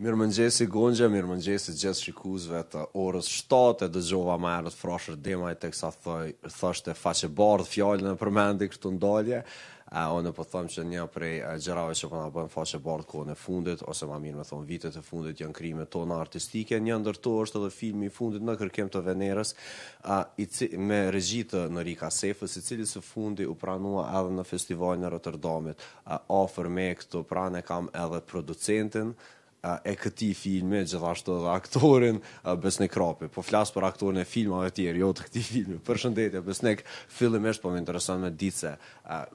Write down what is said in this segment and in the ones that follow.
Mirë më nxesi Gonja, mirë më nxesi gjithë shikuzve të orës 7 e dëgjova ma erët frashër demaj të kësa thoi, thështë e faqe bardë, fjallën e përmendi kështu ndalje. A uh, unë po them që një prej uh, gjërave që po na bën faqe bardë kohën e fundit ose më mirë me thon vitet e fundit janë krimet tona artistike, një ndërto është edhe filmi i fundit në kërkim të Venerës, a i ci, me regjitë në Norika Sefës, i cili së fundi u pranua edhe në festivalin në Rotterdamit. Uh, me këto kam edhe e këti filmi, gjithashtu dhe aktorin Besnik Krapi, po flasë për aktorin e filmave tjerë, jo të këti filmi, për shëndetja, Besnik, fillimisht po më interesan me ditë se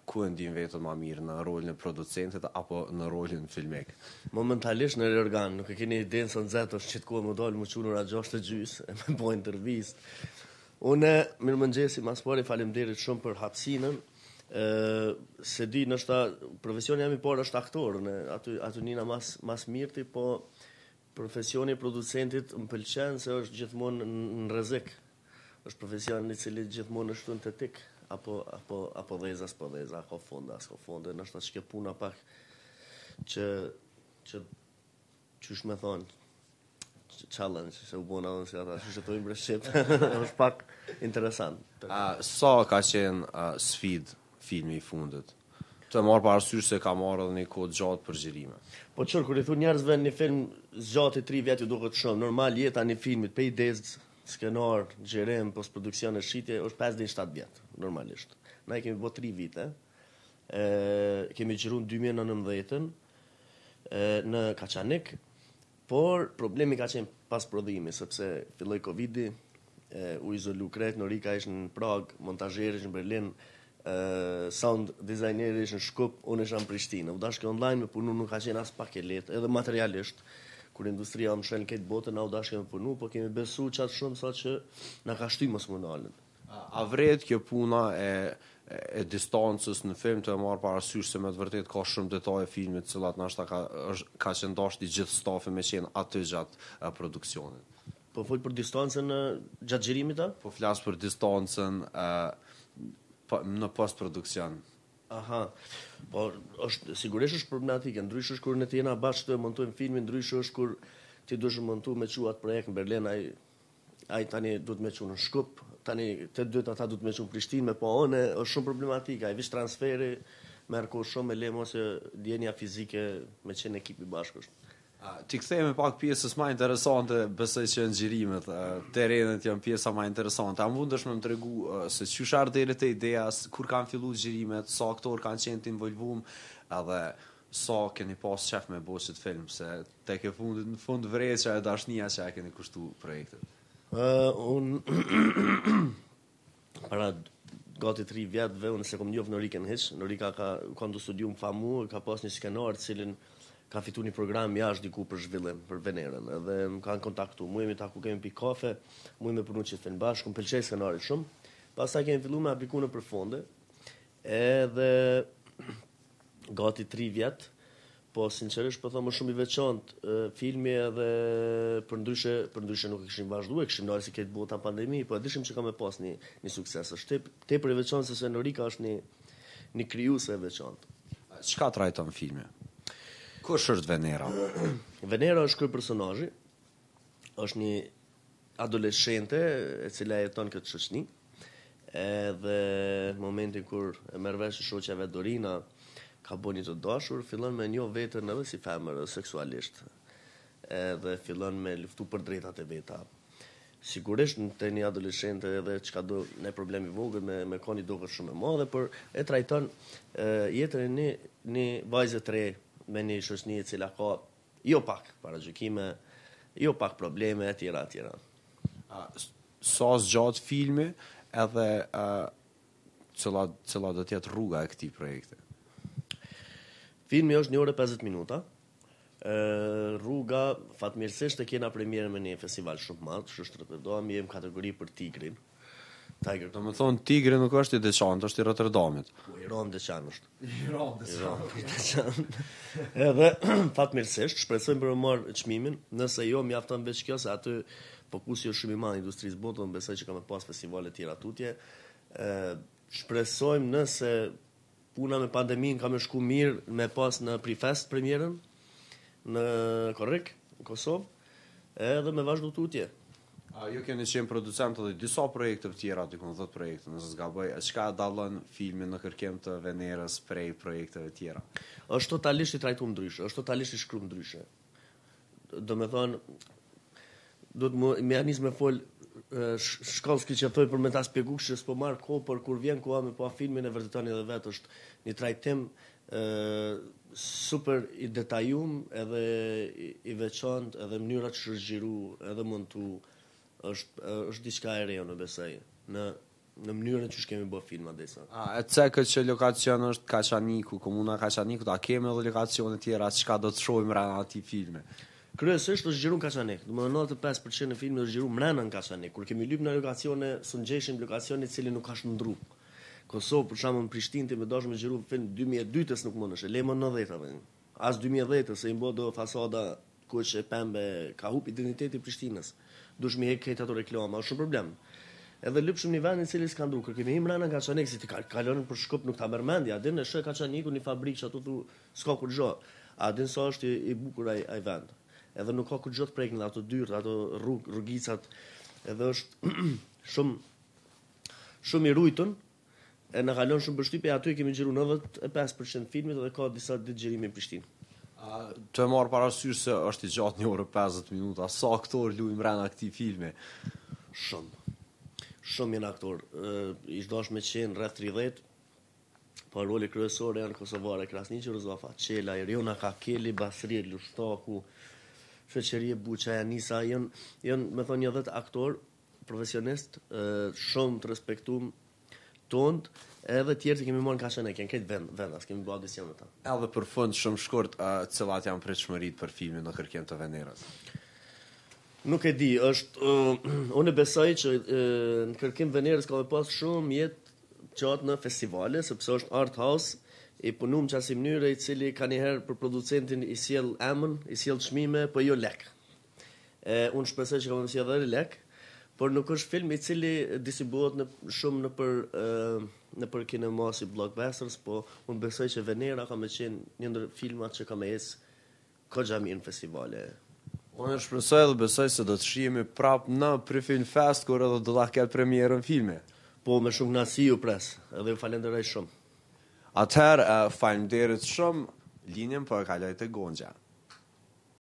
ku e ndim vetën ma mirë në rolin e producentit apo në rolin në filmik. Momentalisht në rërgan, nuk e keni idinë së në është që të kohë më dollë më qunur a 6 të gjysë, e me bojnë tërvistë. Unë, mirë më nxesi, maspori, falim derit shumë për hapsinën, ë se di nështa profesioni jam i parë është aktor në aty aty nina mas mas mirti po profesioni i producentit më pëlqen se është gjithmonë në rrezik është profesion i cili gjithmonë është në tetik apo apo apo dheza apo dheza apo fonda apo fonda nështa çka puna pak që që çush më thon challenge se u bona dhe nësi është pak interesant. A, sa so ka qenë sfidë? filmi i fundit. Të marr pa arsye se ka marrë edhe një kod gjatë për xhirime. Po qërë, kërë i thunë, njerëzve një film gjatë i 3 vjet ju duhet shumë. Normal jeta një filmit, pe idez, skenar, xhirim, postproduksion e shitje është 5 deri 7 vjet, normalisht. Ne kemi bot 3 vite. Ë kemi gjirun 2019-ën në Kaçanik, por problemi ka qenë pas prodhimi sepse filloi Covid-i, u izolu kret, Norika ishë në Prag, montajerisht në Berlin, sound designer ish në Shkup, unë isha në Prishtinë. U online me punu nuk ka qenë as pak e lehtë, edhe materialisht kur industria më shën këtë botë na u dashkë me punu, po kemi besu qatë shumë sa që na ka shtyë mos më alën. A vret kjo puna e e distancës në film të e marë parasysh se me të vërtet ka shumë detaje filmit të cilat nështë ka, ka qenë dasht i gjithë stafi me qenë atë gjatë e, produksionit. Po fëllë për distancën gjatë gjirimit ta? Po flasë për distancën e, po, në post produksion. Aha. Po është sigurisht është problematike, ndryshe është kur ne të jena bashkë të montojmë filmin, ndryshe është kur ti duhesh të montosh me çuat projekt në Berlin, ai ai tani duhet me çunë në Shkup, tani të dyta ata duhet me çunë në Prishtinë, po ona është shumë problematike, ai vish transferi merr shumë me lemo se djenia fizike me çën ekipi bashkë është Ti kthehemi pak pjesës më interesante, besoj që ngjirimet e terrenit janë pjesa më interesante. A mund të më tregu se çfarë është ardhe te ideja, kur kanë filluar gjirimet sa aktorë kanë qenë të involvum edhe sa keni pas shef me bosh të film se tek e fundit në fund vrejsha e dashnia që a keni kushtu projektit. Ë uh, un para gati 3 vjetëve unë se kom njoft Norikën hiç. Norika ka kanë studium famu ka pas një skenar të cilin ka fitu një program jashtë diku për zhvillim, për Venerën, edhe më kanë kontaktu, mu jemi ta ku kemi pi kafe, mu e me përnu që të në bashkë, më pëlqej ka në arit shumë, pas ta kemi fillu me apiku në përfonde, edhe gati tri vjetë, po sinqerisht po thonë më shumë i veçantë filmi edhe për ndryshe për ndryshe nuk e kishim vazhduar, e kishim ndarë se si këtë bota pandemi, po dishim që ka e pas një një sukses. Është tepër i veçantë se Senorika është një një krijuese e veçantë. Çka trajton filmi? Kush është Venera? Venera është kërë personajë, është një adoleshente e cila jeton këtë qështëni, edhe momentin kur e mërvesh shoqeve Dorina ka boni të dashur, fillon me një vetën edhe si femër seksualisht, edhe fillon me luftu për drejtate veta. Sigurisht në të një adoleshente edhe që ka do në problemi vogër me, me koni dokër shumë e madhe, për e trajton e, jetën e një, një vajzë të rejë, me një shoshni e cila ka jo pak para gjykime, jo pak probleme, e tjera, tjera. A, sa së gjatë filmi, edhe a, cila, cila do tjetë rruga e këti projekte? Filmi është një ore 50 minuta, e, rruga fatmirësisht e kena premjere me një festival shumë matë, shushtër të doa, jem kategori për tigrin, Tiger. Do të thonë Tigri nuk është i Deçant, është i Rotterdamit. Po i Ron Deçant është. I Ron Deçant. Deçant. Edhe fatmirësisht shpresojmë për të marr çmimin, nëse jo mjafton veç kjo se aty fokusi po është shumë i madh industrisë botën, besoj që më pas festivale të tjera tutje. Ë shpresojmë nëse puna me pandeminë ka më shku mirë me pas në Prifest premierën në Korrik, Kosovë, edhe me vazhdu tutje. A ju keni qenë producent edhe disa projekte të tjera, dikon 10 projekte, nëse zgaboj, a çka dallon filmin në kërkim të Venerës prej projekteve të tjera? Është totalisht i trajtuar ndryshe, është totalisht i shkruar ndryshe. Do të thonë, do të më janis me fol Shkolski që thoi për me ta spjegu marrë kohë, për kur vjen ku me po a filmin e vërdetoni dhe vetë është një trajtim super i detajum edhe i, veçant edhe mënyra që shërgjiru edhe mund të është është diçka e re në besoj në në mënyrën që shkemi bë filma desa. A e ca këtë që lokacioni është Kaçaniku, komuna Kaçaniku, ta kemi edhe lokacione të tjera çka do të shohim rreth atij filmi. Kryesisht është gjeru në Kaçanik, do të thonë 95% e filmit është gjeru mrenë në Kaçanik, kur kemi lyp në lokacione, së ngjeshim lokacione i cili nuk ka shndru. Kosovë për shkakun në Prishtinë ti më dosh me gjeru film 2002-s nuk mundesh, e lemo 90-ta jo? As 2010 të se i bë do fasada kuçë pembe ka hub identiteti Prishtinës dush mi hek këtë ato reklama, është shumë problem. Edhe lëp në një vend në cilës kanë dukur, kemi himë rana nga qënë eksit, ka, kalonë për shkup nuk ta mërmendi, a dinë e shë ka çaniku në një fabrikë që ato thu s'ka kur gjo, a dinë sa është i, bukur ai ai vend. Edhe nuk ka kur gjo të prejkën dhe ato dyrt, ato rrug, rrugicat, edhe është shumë, shumë i rujtën, e në kalonë shumë për aty kemi gjiru 95% filmit dhe ka disa ditë gjirimi në Prishtinë të e marë parasysh se është i gjatë një orë 50 minuta, sa aktor lujmë im rena këti filmi? Shumë. Shumë jenë aktor. Ishtë dash me qenë rreth 30, pa po roli kryesore janë Kosovare, Krasni që rëzofa, Qela, Iriona, Kakeli, Basri, Lushtaku, Shveqeri, Buqa, Janisa, jenë, janë, me thonë një dhe aktor, profesionist, shumë të respektumë, tund edhe tjerë që kemi marrën kashën e kanë këtë vend vendas kemi bërë dizajn ata edhe për fond shumë shkurt a uh, cilat janë pritshmëritë për filmin në kërkim të Venerës nuk e di është uh, unë besoj që uh, në kërkim Venerës ka pas shumë jetë qatë në festivale sepse është art house e punum çasi mënyrë i cili kanë herë për producentin i sjell emën i sjell shmime, po jo lekë. Unë un shpresoj që kanë edhe por nuk është film i cili distribuohet në shumë në për në për kinema si blockbusters, po unë besoj që Venera ka më qenë një ndër filmat që ka më ecë kogja mirë në festivale. Unë e shpresoj dhe besoj se do të shihemi prapë në pre-film Fest kur edhe do ta ketë premierën filmi. Po me shumë kënaqësi ju pres, edhe ju falenderoj shumë. Atëherë, uh, faleminderit shumë. Linjen po e kaloj te Gonxha.